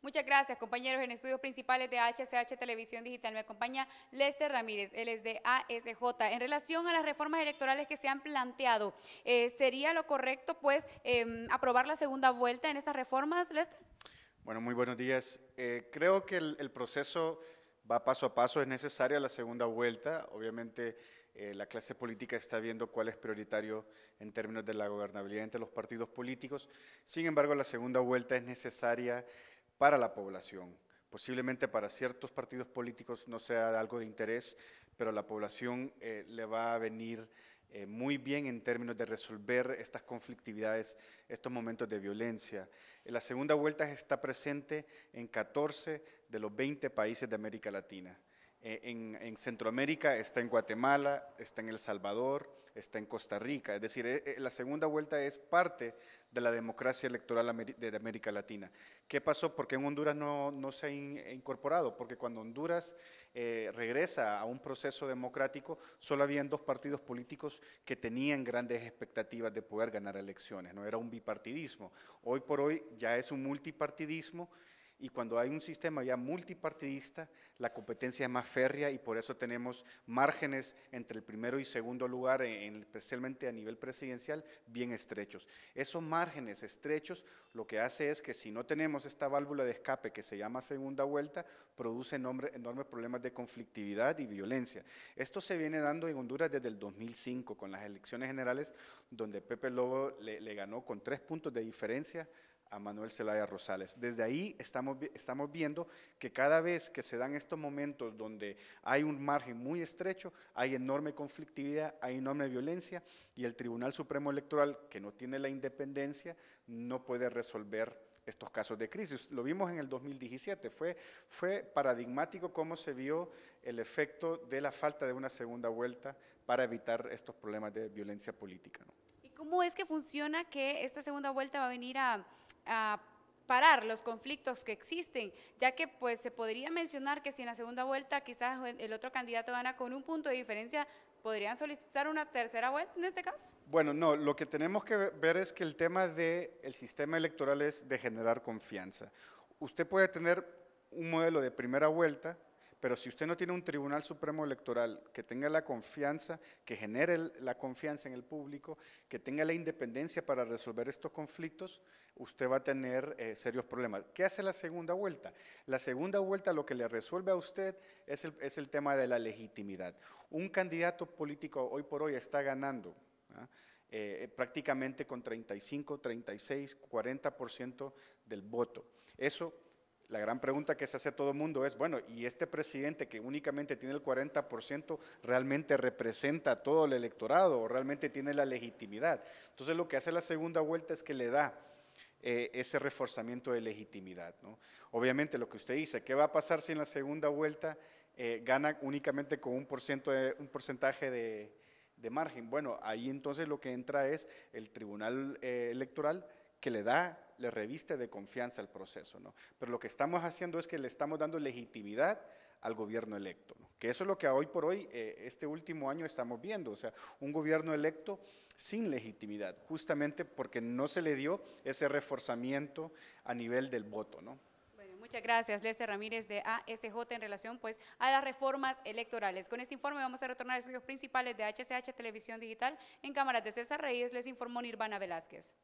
Muchas gracias, compañeros. En estudios principales de HCH Televisión Digital me acompaña Lester Ramírez, él es de ASJ. En relación a las reformas electorales que se han planteado, eh, ¿sería lo correcto, pues, em, aprobar la segunda vuelta en estas reformas, Lester? Bueno, muy buenos días. Eh, creo que el, proceso va paso a paso, es necesaria la segunda vuelta. Obviamente eh, la clase política está viendo cuál es prioritario en términos de la gobernabilidad entre los partidos políticos. Sin embargo, la segunda vuelta es necesaria para la población. Posiblemente para ciertos partidos políticos no sea algo de interés, pero la población eh, le va a venir eh, muy bien en términos de resolver estas conflictividades, estos momentos de violencia. En eh, la segunda vuelta está presente en 14 de los 20 países de América Latina. Eh, en, Centroamérica, está en Guatemala, está en El Salvador, está en Costa Rica. Es decir, eh, eh, la segunda vuelta es parte de la democracia electoral de América Latina. ¿Qué pasó? Porque en Honduras no, se ha incorporado, porque cuando Honduras regresa a un proceso democrático, solo habían dos partidos políticos que tenían grandes expectativas de poder ganar elecciones, no era un bipartidismo. Hoy por hoy ya es un multipartidismo y cuando hay un sistema ya multipartidista, la competencia es más férrea y por eso tenemos márgenes entre el primero y segundo lugar, eh, especialmente a nivel presidencial, bien estrechos. Esos márgenes estrechos lo que hace es que si no tenemos esta válvula de escape que se llama segunda vuelta, produce enormes problemas de conflictividad y violencia. Esto se viene dando en Honduras desde el 2005, con las elecciones generales, donde Pepe Lobo le ganó con tres puntos de diferencia a Manuel Zelaya Rosales. Desde ahí estamos, estamos viendo que cada vez que se dan estos momentos donde hay un margen muy estrecho, hay enorme conflictividad, hay enorme violencia y el Tribunal Supremo Electoral, que no tiene la independencia, no puede resolver estos casos de crisis. Lo vimos en el 2017, fue, fue paradigmático cómo se vio el efecto de la falta de una segunda vuelta para evitar estos problemas de violencia política. ¿Y cómo es que funciona que esta segunda vuelta va a venir a a parar los conflictos que existen, ya que pues se podría mencionar que si en la segunda vuelta quizás el otro candidato gana con un punto de diferencia, ¿podrían solicitar una tercera vuelta en este caso? Bueno, no, lo que tenemos que ver es que el tema del sistema electoral es de generar confianza. Usted puede tener un modelo de primera vuelta pero si usted no tiene un Tribunal Supremo Electoral que tenga la confianza, que genere la confianza en el público, que tenga la independencia para resolver estos conflictos, usted va a tener eh, serios problemas. ¿Qué hace la segunda vuelta? La segunda vuelta lo que le resuelve a usted es el, tema de la legitimidad. Un candidato político hoy por hoy está ganando. ¿ah? Eh, eh, prácticamente con 35, 36, 40% del voto. Eso la gran pregunta que se hace a todo el mundo es, bueno, ¿y este presidente que únicamente tiene el 40% realmente representa a todo el electorado o realmente tiene la legitimidad? Entonces lo que hace la segunda vuelta es que le da eh, ese reforzamiento de legitimidad. Obviamente lo que usted dice, ¿qué va a pasar si en la segunda vuelta eh, gana únicamente con un, porcentaje de, margen? Bueno, ahí entonces lo que entra es el Tribunal eh, Electoral que le da, le reviste de confianza al proceso, ¿no? Pero lo que estamos haciendo es que le estamos dando legitimidad al gobierno electo, ¿no? que eso es lo que hoy por hoy, eh, este último año estamos viendo, o sea, un gobierno electo sin legitimidad, justamente porque no se le dio ese reforzamiento a nivel del voto, ¿no? Muchas gracias, Lester Ramírez de ASJ en relación pues a las reformas electorales. Con este informe vamos a retornar a los estudios principales de HCH Televisión Digital. En cámaras de César Reyes les informó Nirvana Velázquez.